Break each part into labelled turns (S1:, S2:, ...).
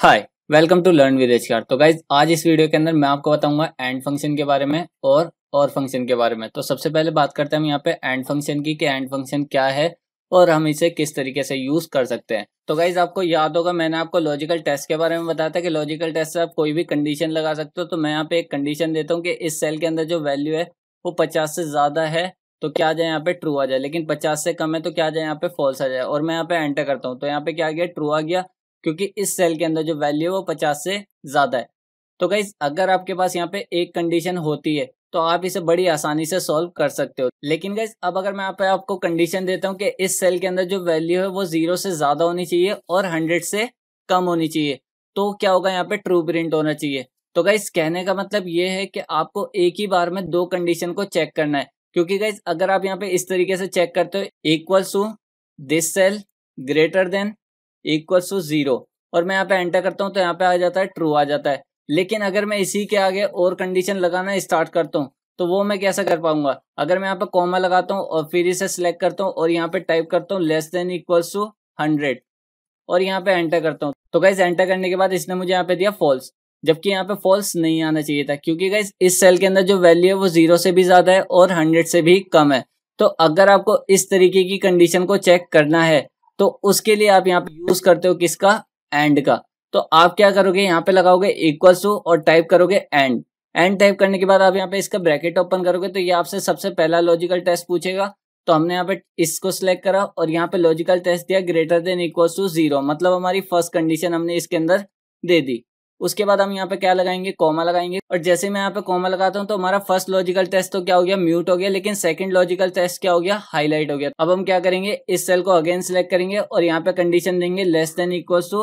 S1: hi welcome to learn with HR तो guys आज इस वीडियो के अंदर मैं आपको बताऊंगा एंड फंक्शन के बारे में और और फंक्शन के बारे में तो सबसे पहले बात करते हैं हम यहाँ पे एंड फंक्शन की कि एंड फंक्शन क्या है और हम इसे किस तरीके से यूज कर सकते हैं तो गाइज आपको याद होगा मैंने आपको लॉजिकल टेस्ट के बारे में बताया था कि लॉजिकल टेस्ट से आप कोई भी कंडीशन लगा सकते हो तो मैं यहाँ पे एक कंडीशन देता हूँ कि इस सेल के अंदर जो वैल्यू है वो पचास से ज्यादा है तो क्या जाए यहाँ पे ट्रू आ जाए लेकिन पचास से कम है तो क्या जाए यहाँ पे फॉल्स आ जाए और मैं यहाँ पे एंटर करता हूँ तो यहाँ पे क्या आ गया ट्रू आ गया क्योंकि इस सेल के अंदर जो वैल्यू है वो पचास से ज़्यादा है तो गाइज अगर आपके पास यहाँ पे एक कंडीशन होती है तो आप इसे बड़ी आसानी से सॉल्व कर सकते हो लेकिन गाइज अब अगर मैं आप आपको कंडीशन देता हूँ कि इस सेल के अंदर जो वैल्यू है वो जीरो से ज़्यादा होनी चाहिए और हंड्रेड से कम होनी चाहिए तो क्या होगा यहाँ पे ट्रू प्रिंट होना चाहिए तो गाइज कहने का मतलब ये है कि आपको एक ही बार में दो कंडीशन को चेक करना है क्योंकि गाइज अगर आप यहाँ पे इस तरीके से चेक करते हो equals to this cell greater than equal to zero और मैं यहाँ पे एंटर करता हूँ तो यहाँ पे आ जाता है ट्रू आ जाता है लेकिन अगर मैं इसी के आगे और कंडीशन लगाना स्टार्ट करता हूँ तो वो मैं कैसे कर पाऊंगा अगर मैं यहाँ पे कॉमा लगाता हूँ और फिर इसे सिलेक्ट करता हूँ और यहाँ पे टाइप करता हूँ less than equals to hundred और यहाँ पे एंटर करता हूँ तो गाइज एंटर करने के बाद इसने मुझे यहाँ पे दिया फॉल्स जबकि यहाँ पे फॉल्स नहीं आना चाहिए था क्योंकि गाइज इस सेल के अंदर जो वैल्यू है वो जीरो से भी ज्यादा है और हंड्रेड से भी कम है तो अगर आपको इस तरीके की कंडीशन को चेक करना है तो उसके लिए आप यहाँ पे यूज करते हो किसका एंड का तो आप क्या करोगे यहाँ पे लगाओगे इक्वल टू और टाइप करोगे एंड एंड टाइप करने के बाद आप यहाँ पे इसका ब्रैकेट ओपन करोगे तो ये आपसे सबसे पहला लॉजिकल टेस्ट पूछेगा तो हमने यहाँ पे इसको सिलेक्ट करा और यहाँ पे लॉजिकल टेस्ट दिया greater than equal to zero मतलब हमारी फर्स्ट कंडीशन हमने इसके अंदर दे दी उसके बाद हम यहाँ पे क्या लगाएंगे कॉमा लगाएंगे और जैसे मैं यहाँ पे कॉमा लगाता हूँ तो हमारा फर्स्ट लॉजिकल टेस्ट तो क्या हो गया म्यूट हो गया लेकिन सेकंड लॉजिकल टेस्ट क्या हो गया हाईलाइट हो गया अब हम क्या करेंगे इस सेल को अगेन सिलेक्ट करेंगे और यहाँ पे कंडीशन देंगे less than equal to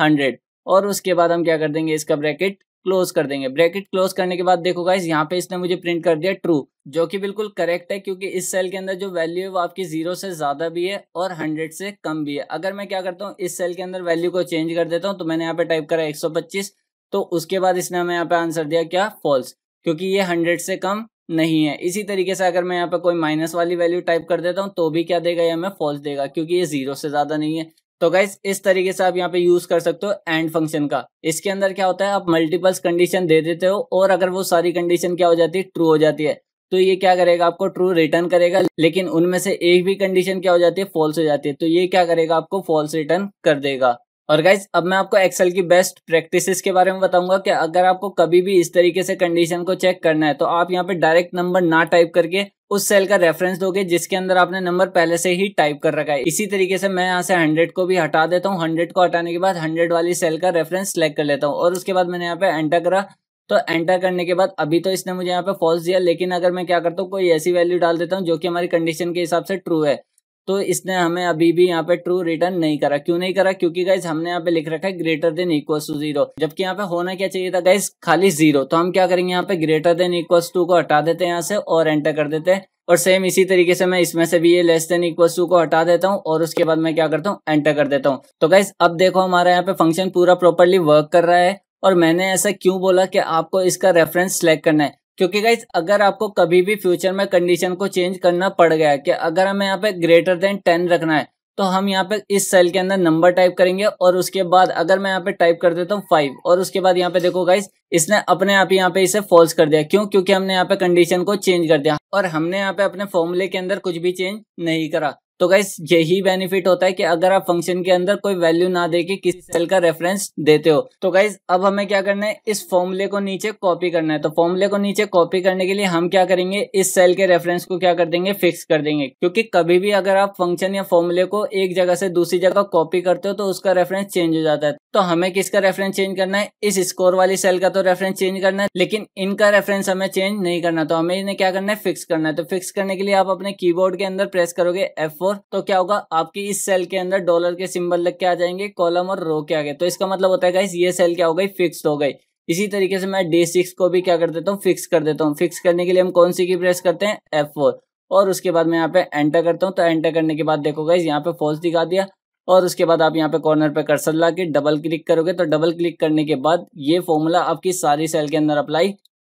S1: hundred और उसके बाद हम क्या कर देंगे इसका ब्रैकेट क्लोज कर देंगे ब्रैकेट क्लोज करने के बाद देखो गाइस यहाँ पे इसने मुझे प्रिंट कर दिया ट्रू जो कि बिल्कुल करेक्ट है क्योंकि इस सेल के अंदर जो वैल्यू है वो आपकी जीरो से ज्यादा भी है और हंड्रेड से कम भी है अगर मैं क्या करता हूँ इस सेल के अंदर वैल्यू को चेंज कर देता हूँ तो मैंने यहाँ पे टाइप करा एक तो उसके बाद इसने हमें यहाँ पे आंसर दिया क्या फॉल्स क्योंकि ये हंड्रेड से कम नहीं है इसी तरीके से अगर मैं यहाँ पे कोई माइनस वाली वैल्यू टाइप कर देता हूँ तो भी क्या देगा ये हमें फॉल्स देगा क्योंकि ये जीरो से ज्यादा नहीं है तो गाइज इस तरीके से आप यहाँ पे यूज कर सकते हो एंड फंक्शन का इसके अंदर क्या होता है आप मल्टीपल्स कंडीशन दे देते हो और अगर वो सारी कंडीशन क्या हो जाती है ट्रू हो जाती है तो ये क्या करेगा आपको ट्रू रिटर्न करेगा लेकिन उनमें से एक भी कंडीशन क्या हो जाती है फॉल्स हो जाती है तो ये क्या करेगा आपको फॉल्स रिटर्न कर देगा और गाइज अब मैं आपको एक्सेल की बेस्ट प्रैक्टिसेस के बारे में बताऊंगा कि अगर आपको कभी भी इस तरीके से कंडीशन को चेक करना है तो आप यहाँ पे डायरेक्ट नंबर ना टाइप करके उस सेल का रेफरेंस दोगे जिसके अंदर आपने नंबर पहले से ही टाइप कर रखा है इसी तरीके से मैं यहाँ से हंड्रेड को भी हटा देता हूँ हंड्रेड को हटाने के बाद हंड्रेड वाली सेल का रेफरेंस सेलेक्ट कर लेता हूँ और उसके बाद मैंने यहाँ पे एंटर करा तो एंटर करने के बाद अभी तो इसने मुझे यहाँ पे फॉल्स दिया लेकिन अगर मैं क्या करता हूँ कोई ऐसी वैल्यू डाल देता हूँ जो कि हमारी कंडीशन के हिसाब से ट्रू है तो इसने हमें अभी भी यहाँ पे ट्रू रिटर्न नहीं करा क्यों नहीं करा क्योंकि गाइज हमने यहाँ पे लिख रखा है greater than equal to zero जबकि यहाँ पे होना क्या चाहिए था गाइज खाली जीरो तो हम क्या करेंगे यहाँ पे ग्रेटर देन इक्वल टू को हटा देते हैं यहाँ से और एंटर कर देते हैं और सेम इसी तरीके से मैं इसमें से भी ये लेस देन इक्वल टू को हटा देता हूँ और उसके बाद मैं क्या करता हूँ एंटर कर देता हूँ तो गाइज अब देखो हमारा यहाँ पे फंक्शन पूरा प्रॉपरली वर्क कर रहा है और मैंने ऐसा क्यों बोला कि आपको इसका रेफरेंस सेलेक्ट करना है क्योंकि गाइज अगर आपको कभी भी फ्यूचर में कंडीशन को चेंज करना पड़ गया कि अगर हमें यहाँ पे ग्रेटर देन टेन रखना है तो हम यहाँ पे इस सेल के अंदर नंबर टाइप करेंगे और उसके बाद अगर मैं यहाँ पे टाइप कर देता हूँ फाइव और उसके बाद यहाँ पे देखो गाइस इसने अपने आप ही यहाँ पे इसे फॉल्स कर दिया क्यों क्योंकि हमने यहाँ पे कंडीशन को चेंज कर दिया और हमने यहाँ पे अपने फॉर्मूले के अंदर कुछ भी चेंज नहीं करा तो गाइस यही बेनिफिट होता है कि अगर आप फंक्शन के अंदर कोई वैल्यू ना देके किसी सेल का रेफरेंस देते हो तो गाइस अब हमें क्या करना है इस फॉर्मूले को नीचे कॉपी करना है तो फॉर्मूले को नीचे कॉपी करने के लिए हम क्या करेंगे इस सेल के रेफरेंस को क्या कर देंगे फिक्स कर देंगे क्योंकि कभी भी अगर आप फंक्शन या फॉर्मूले को एक जगह से दूसरी जगह कॉपी करते हो तो उसका रेफरेंस चेंज हो जाता है तो हमें किसका रेफरेंस चेंज करना है इस स्कोर वाली सेल का तो रेफरेंस चेंज करना है लेकिन इनका रेफरेंस हमें चेंज नहीं करना तो हमें इन्हें क्या करना है फिक्स करना है तो फिक्स करने के लिए आप अपने कीबोर्ड के अंदर प्रेस करोगे एफ फोर तो क्या होगा आपकी इस सेल के अंदर डॉलर के सिंबल लग के आ जाएंगे कॉलम और रो के आगे तो इसका मतलब होता है ये सेल क्या हो गई फिक्स्ड हो गई इसी तरीके से मैं डे सिक्स को भी क्या कर देता हूँ फिक्स कर देता हूँ फिक्स करने के लिए हम कौन सी की प्रेस करते हैं एफ फोर और उसके बाद मैं यहाँ पे एंटर करता हूँ तो एंटर करने के बाद देखो गाइज यहाँ पे फॉल्स दिखा दिया और उसके बाद आप यहाँ पे कॉर्नर पे कर्सर ला के डबल क्लिक करोगे तो डबल क्लिक करने के बाद ये फॉर्मूला आपकी सारी सेल के अंदर अप्लाई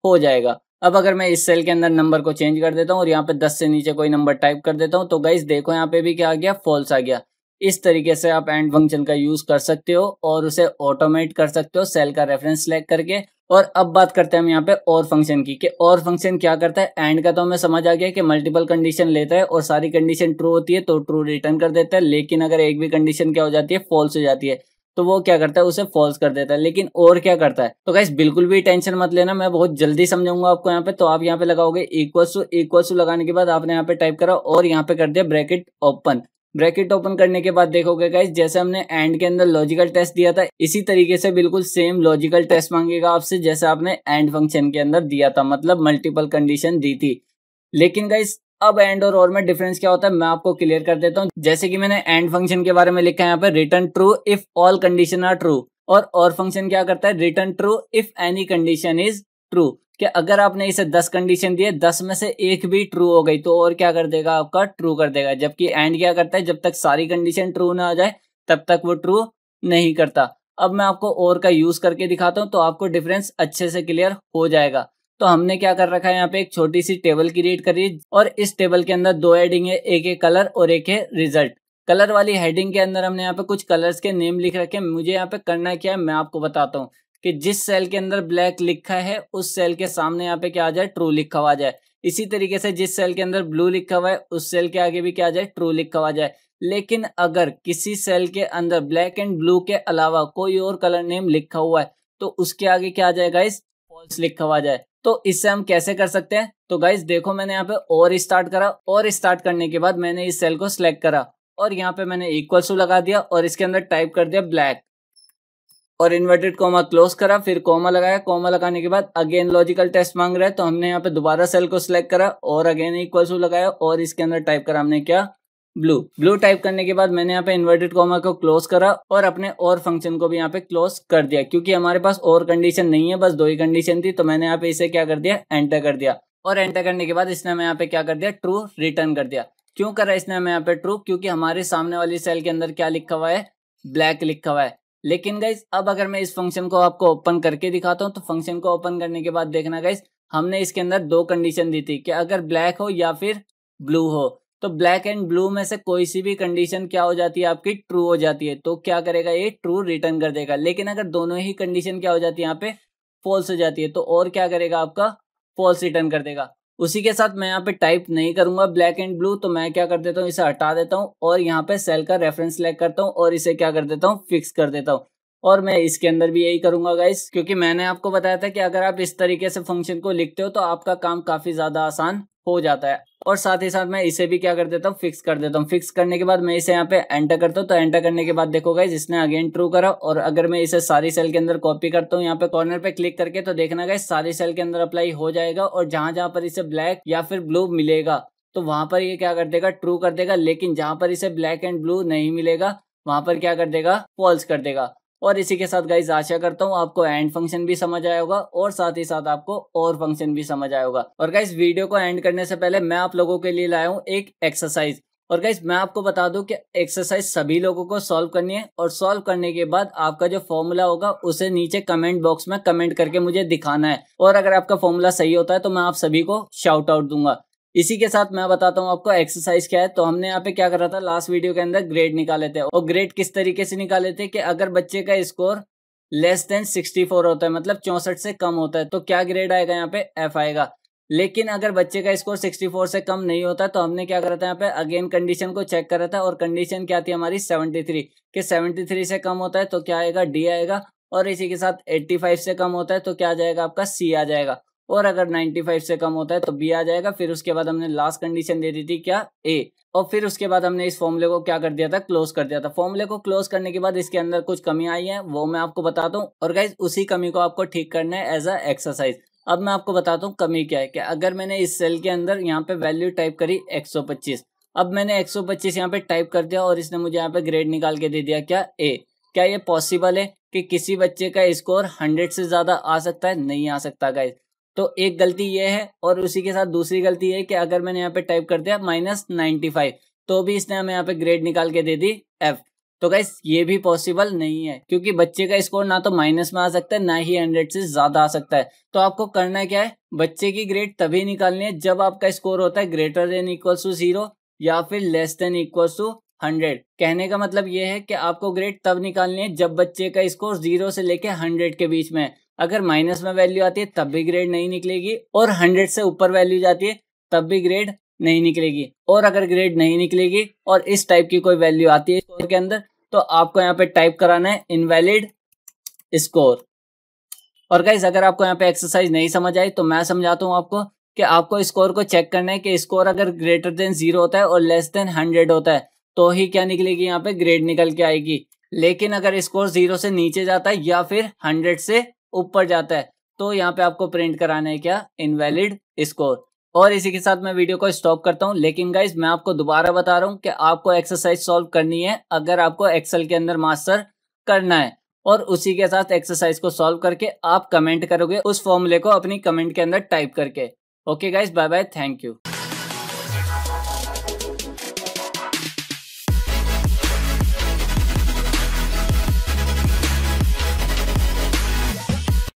S1: हो जाएगा अब अगर मैं इस सेल के अंदर नंबर को चेंज कर देता हूँ और यहाँ पे दस से नीचे कोई नंबर टाइप कर देता हूँ तो गाइज देखो यहाँ पे भी क्या आ गया फॉल्स आ गया इस तरीके से आप एंड फंक्शन का यूज कर सकते हो और उसे ऑटोमेट कर सकते हो सेल का रेफरेंस सेलेक्ट करके और अब बात करते हैं हम यहाँ पे और फंक्शन की कि और फंक्शन क्या करता है एंड का तो हमें समझ आ गया कि मल्टीपल कंडीशन लेता है और सारी कंडीशन ट्रू होती है तो ट्रू रिटर्न कर देता है लेकिन अगर एक भी कंडीशन क्या हो जाती है फॉल्स हो जाती है तो वो क्या करता है उसे फॉल्स कर देता है लेकिन और क्या करता है तो गाइस बिल्कुल भी टेंशन मत लेना मैं बहुत जल्दी समझाऊंगा आपको यहाँ पे तो आप यहाँ पे लगाओगे इक्वल्स टू इक्वल्स टू लगाने के बाद आपने यहाँ पे टाइप करा और यहाँ पे कर दिया ब्रैकेट ओपन ब्रैकेट ओपन करने के बाद देखोगे गाइस जैसे हमने एंड के अंदर लॉजिकल टेस्ट दिया था इसी तरीके से बिल्कुल सेम लॉजिकल टेस्ट मांगेगा आपसे जैसे आपने एंड फंक्शन के अंदर दिया था मतलब मल्टीपल कंडीशन दी थी लेकिन गाइस अब एंड और और में डिफरेंस क्या होता है मैं आपको क्लियर कर देता हूँ जैसे कि मैंने एंड फंक्शन के बारे में लिखा है यहाँ पर return true if all condition are true और और फंक्शन क्या करता है return true if any condition is true कि अगर आपने इसे दस कंडीशन दिए दस में से एक भी ट्रू हो गई तो और क्या कर देगा आपका ट्रू कर देगा जबकि एंड क्या करता है जब तक सारी कंडीशन ट्रू ना आ जाए तब तक वो ट्रू नहीं करता अब मैं आपको और का यूज करके दिखाता हूँ तो आपको डिफरेंस अच्छे से क्लियर हो जाएगा तो हमने क्या कर रखा है यहाँ पे एक छोटी सी टेबल क्रिएट करी और इस टेबल के अंदर दो हेडिंग है एक है कलर और एक है रिजल्ट कलर वाली हेडिंग के अंदर हमने यहाँ पे कुछ कलर्स के नेम लिख रखे मुझे यहाँ पे करना क्या है मैं आपको बताता हूँ कि जिस सेल के अंदर ब्लैक लिखा है उस सेल के सामने यहाँ पे क्या आ जाए ट्रू लिखा हुआ जाए इसी तरीके से जिस सेल के अंदर ब्लू लिखा हुआ है उस सेल के आगे भी क्या आ जाए ट्रू लिखा हुआ जाए लेकिन अगर किसी सेल के अंदर ब्लैक एंड ब्लू के अलावा कोई और कलर नेम लिखा हुआ है तो उसके आगे क्या आ जाएगा इस फॉल्स लिखा हुआ जाए तो इससे हम कैसे कर सकते हैं तो गाइज देखो मैंने यहाँ पे और स्टार्ट करा और स्टार्ट करने के बाद मैंने इस सेल को सिलेक्ट करा और यहाँ पे मैंने इक्वल सू लगा दिया और इसके अंदर टाइप कर दिया ब्लैक और इन्वर्टेड कोमा क्लोज करा फिर कोमा लगाया कोमा लगाने के बाद अगेन लॉजिकल टेस्ट मांग रहा है तो हमने यहाँ पे दोबारा सेल को सिलेक्ट करा और अगेन इक्वल सू लगाया और इसके अंदर टाइप करा हमने क्या ब्लू ब्लू टाइप करने के बाद मैंने यहाँ पे इन्वर्टेड कॉमा को क्लोज करा और अपने और फंक्शन को भी यहाँ पे क्लोज कर दिया क्योंकि हमारे पास और कंडीशन नहीं है बस दो ही कंडीशन थी तो मैंने यहाँ पे इसे क्या कर दिया एंटर कर दिया और एंटर करने के बाद इसने हमें यहाँ पे क्या कर दिया ट्रू रिटर्न कर दिया क्यों करा इसने हमें यहाँ पे ट्रू क्योंकि हमारे सामने वाली सेल के अंदर क्या लिखा हुआ है ब्लैक लिखा हुआ है लेकिन गाइस अब अगर मैं इस फंक्शन को आपको ओपन करके दिखाता हूँ तो फंक्शन को ओपन करने के बाद देखना गाइस हमने इसके अंदर दो कंडीशन दी थी कि अगर ब्लैक हो या फिर ब्लू हो तो ब्लैक एंड ब्लू में से कोई सी भी कंडीशन क्या हो जाती है आपकी ट्रू हो जाती है तो क्या करेगा ये ट्रू रिटर्न कर देगा लेकिन अगर दोनों ही कंडीशन क्या हो जाती है यहाँ पे फॉल्स हो जाती है तो और क्या करेगा आपका फॉल्स रिटर्न कर देगा उसी के साथ मैं यहाँ पे टाइप नहीं करूंगा ब्लैक एंड ब्लू तो मैं क्या कर देता हूँ इसे हटा देता हूँ और यहाँ पे सेल का रेफरेंस सेलेक्ट करता हूँ और इसे क्या कर देता हूँ फिक्स कर देता हूँ और मैं इसके अंदर भी यही करूंगा गाइस क्योंकि मैंने आपको बताया था कि अगर आप इस तरीके से फंक्शन को लिखते हो तो आपका काम काफी ज्यादा आसान हो जाता है और साथ ही साथ मैं इसे भी क्या कर देता हूँ फिक्स कर देता हूँ फिक्स करने के बाद मैं इसे यहाँ पे एंटर करता हूँ तो एंटर करने के बाद देखो गाइज इसने अगेन ट्रू करा और अगर मैं इसे सारी सेल के अंदर कॉपी करता हूँ यहाँ पे कॉर्नर पे क्लिक करके तो देखना गाइज सारी सेल के अंदर अप्लाई हो जाएगा और जहां जहां पर इसे ब्लैक या फिर ब्लू मिलेगा तो वहां पर ये क्या कर देगा ट्रू कर देगा लेकिन जहां पर इसे ब्लैक एंड ब्लू नहीं मिलेगा वहां पर क्या कर देगा फॉल्स कर देगा और इसी के साथ गाइज आशा करता हूँ आपको एंड फंक्शन भी समझ आया होगा और साथ ही साथ आपको और फंक्शन भी समझ आया होगा और गाइज वीडियो को एंड करने से पहले मैं आप लोगों के लिए लाया हूँ एक एक्सरसाइज और गाइज मैं आपको बता दूं कि एक्सरसाइज सभी लोगों को सॉल्व करनी है और सॉल्व करने के बाद आपका जो फॉर्मूला होगा उसे नीचे कमेंट बॉक्स में कमेंट करके मुझे दिखाना है और अगर आपका फॉर्मूला सही होता है तो मैं आप सभी को शाउट आउट दूंगा इसी के साथ मैं बताता हूँ आपको एक्सरसाइज क्या है तो हमने यहाँ पे क्या करा था लास्ट वीडियो के अंदर ग्रेड निकाले थे और ग्रेड किस तरीके से निकाले थे कि अगर बच्चे का स्कोर लेस देन 64 होता है मतलब चौसठ से कम होता है तो क्या ग्रेड आएगा यहाँ पे एफ आएगा लेकिन अगर बच्चे का स्कोर 64 से कम नहीं होता तो हमने क्या करा था यहाँ पे अगेन कंडीशन को चेक करा था और कंडीशन क्या थी हमारी 73 कि 73 से कम होता है तो क्या आएगा डी आएगा और इसी के साथ 85 से कम होता है तो क्या आ जाएगा आपका सी आ जाएगा और अगर 95 से कम होता है तो बी आ जाएगा फिर उसके बाद हमने लास्ट कंडीशन दे दी थी क्या ए और फिर उसके बाद हमने इस फॉर्मूले को क्या कर दिया था क्लोज कर दिया था फॉर्मूले को क्लोज करने के बाद इसके अंदर कुछ कमी आई है वो मैं आपको बताता हूँ और गाइज उसी कमी को आपको ठीक करना है एज अ एक्सरसाइज अब मैं आपको बताता हूँ कमी क्या है कि अगर मैंने इस सेल के अंदर यहाँ पे वैल्यू टाइप करी 125 अब मैंने 125 यहाँ पे टाइप कर दिया और इसने मुझे यहाँ पे ग्रेड निकाल के दे दिया क्या ए क्या ये पॉसिबल है कि किसी बच्चे का स्कोर 100 से ज़्यादा आ सकता है नहीं आ सकता गाइज तो एक गलती ये है और उसी के साथ दूसरी गलती है कि अगर मैंने यहाँ पे टाइप कर दिया माइनस नाइन्टी फाइव तो भी इसने हमें यहाँ पे ग्रेड निकाल के दे दी एफ तो गाइस ये भी पॉसिबल नहीं है क्योंकि बच्चे का स्कोर ना तो माइनस में आ सकता है ना ही हंड्रेड से ज्यादा आ सकता है तो आपको करना क्या है बच्चे की ग्रेड तभी निकालनी है जब आपका स्कोर होता है greater than equals to zero या फिर less than equals to hundred कहने का मतलब यह है कि आपको ग्रेड तब निकालनी है जब बच्चे का स्कोर जीरो से लेके हंड्रेड के बीच में है अगर माइनस में वैल्यू आती है तब भी ग्रेड नहीं निकलेगी और हंड्रेड से ऊपर वैल्यू जाती है तब भी ग्रेड नहीं निकलेगी और अगर ग्रेड नहीं निकलेगी और इस टाइप की कोई वैल्यू आती है स्कोर के अंदर तो आपको यहाँ पे टाइप कराना है इनवैलिड स्कोर और गाइज अगर आपको यहाँ पे एक्सरसाइज नहीं समझ आई तो मैं समझाता हूँ आपको कि आपको स्कोर को चेक करना है कि स्कोर अगर ग्रेटर देन जीरो होता है और लेस देन हंड्रेड होता है तो ही क्या निकलेगी यहाँ पे ग्रेड निकल के आएगी लेकिन अगर स्कोर जीरो से नीचे जाता है या फिर हंड्रेड से ऊपर जाता है तो यहाँ पे आपको प्रिंट कराना है क्या इनवैलिड स्कोर और इसी के साथ मैं वीडियो को स्टॉप करता हूँ लेकिन गाइज मैं आपको दोबारा बता रहा हूँ कि आपको एक्सरसाइज सॉल्व करनी है अगर आपको एक्सेल के अंदर मास्टर करना है और उसी के साथ एक्सरसाइज को सॉल्व करके आप कमेंट करोगे उस फॉर्मूले को अपनी कमेंट के अंदर टाइप करके okay guys bye bye thank you